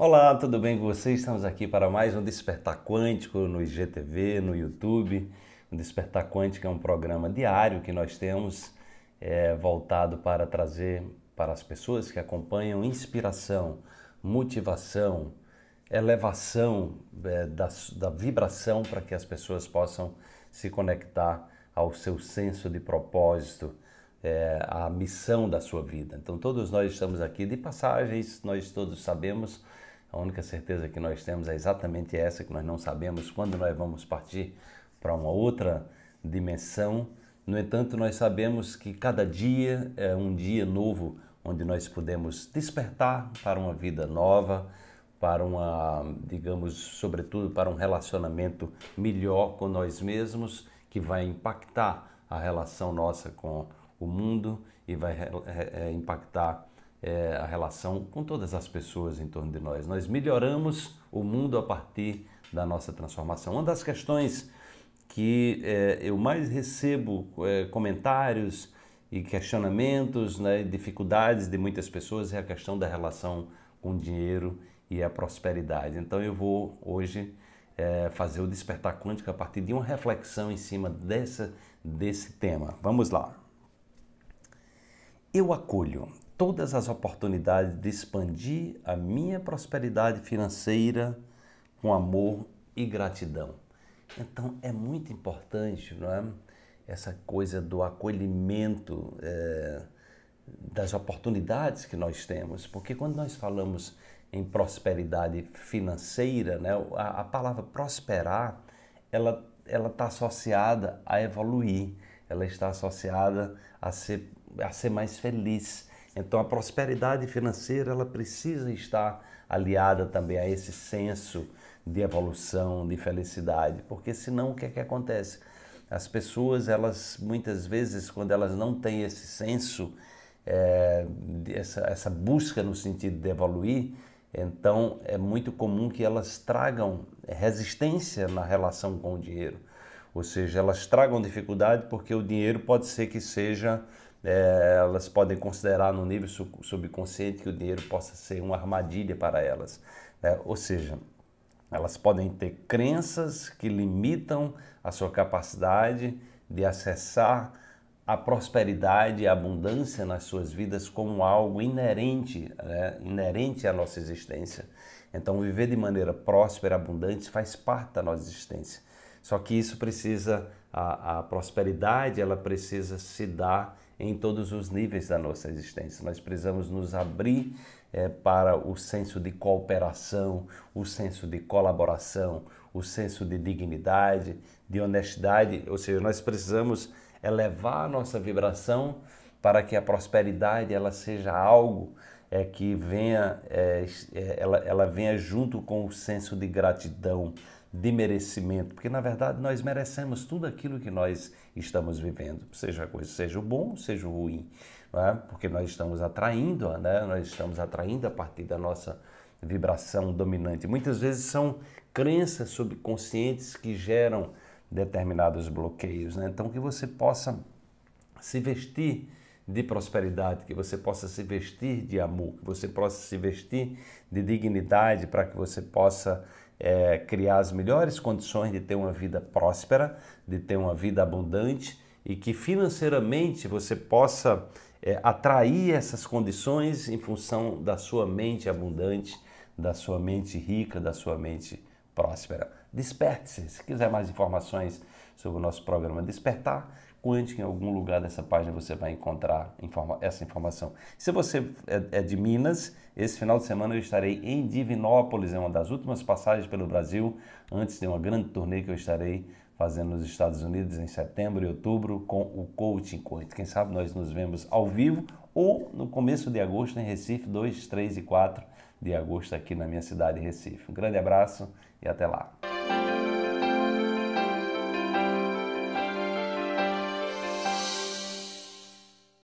Olá, tudo bem com vocês? Estamos aqui para mais um Despertar Quântico no IGTV, no YouTube. O Despertar Quântico é um programa diário que nós temos é, voltado para trazer para as pessoas que acompanham inspiração, motivação, elevação é, da, da vibração para que as pessoas possam se conectar ao seu senso de propósito, é, a missão da sua vida. Então, todos nós estamos aqui de passagens, nós todos sabemos a única certeza que nós temos é exatamente essa, que nós não sabemos quando nós vamos partir para uma outra dimensão. No entanto, nós sabemos que cada dia é um dia novo onde nós podemos despertar para uma vida nova, para uma, digamos, sobretudo para um relacionamento melhor com nós mesmos, que vai impactar a relação nossa com o mundo e vai é, impactar é, a relação com todas as pessoas em torno de nós. Nós melhoramos o mundo a partir da nossa transformação. Uma das questões que é, eu mais recebo é, comentários e questionamentos, né, dificuldades de muitas pessoas é a questão da relação com o dinheiro e a prosperidade. Então eu vou hoje é, fazer o despertar quântico a partir de uma reflexão em cima dessa, desse tema. Vamos lá. Eu acolho todas as oportunidades de expandir a minha prosperidade financeira com amor e gratidão. Então é muito importante não é? essa coisa do acolhimento é, das oportunidades que nós temos, porque quando nós falamos em prosperidade financeira, né, a, a palavra prosperar ela ela está associada a evoluir, ela está associada a ser a ser mais feliz, então a prosperidade financeira ela precisa estar aliada também a esse senso de evolução, de felicidade, porque senão o que é que acontece? As pessoas elas muitas vezes quando elas não têm esse senso, é, essa, essa busca no sentido de evoluir, então é muito comum que elas tragam resistência na relação com o dinheiro ou seja, elas tragam dificuldade porque o dinheiro pode ser que seja, é, elas podem considerar no nível subconsciente que o dinheiro possa ser uma armadilha para elas. É, ou seja, elas podem ter crenças que limitam a sua capacidade de acessar a prosperidade e a abundância nas suas vidas como algo inerente, né? inerente à nossa existência. Então, viver de maneira próspera, abundante, faz parte da nossa existência. Só que isso precisa, a, a prosperidade, ela precisa se dar em todos os níveis da nossa existência. Nós precisamos nos abrir é, para o senso de cooperação, o senso de colaboração, o senso de dignidade, de honestidade, ou seja, nós precisamos elevar a nossa vibração para que a prosperidade ela seja algo é que venha, é, é, ela, ela venha junto com o senso de gratidão, de merecimento, porque na verdade nós merecemos tudo aquilo que nós estamos vivendo, seja coisa, seja o bom, seja o ruim, é? porque nós estamos atraindo, né? nós estamos atraindo a partir da nossa vibração dominante. Muitas vezes são crenças subconscientes que geram determinados bloqueios, né? então que você possa se vestir de prosperidade, que você possa se vestir de amor, que você possa se vestir de dignidade, para que você possa é, criar as melhores condições de ter uma vida próspera, de ter uma vida abundante e que financeiramente você possa é, atrair essas condições em função da sua mente abundante, da sua mente rica, da sua mente próspera. Desperte-se. Se quiser mais informações sobre o nosso programa Despertar, que em algum lugar dessa página você vai encontrar informa essa informação. Se você é, é, de Minas, esse final de semana eu estarei em Divinópolis, é uma das últimas passagens pelo Brasil, antes de uma grande turnê que eu estarei fazendo nos Estados Unidos em setembro e outubro com o Coaching Coach. Quem sabe nós nos vemos ao vivo ou no começo de agosto em Recife, 2, 3 e 4 de agosto aqui na minha cidade, Recife. Um grande abraço e até lá.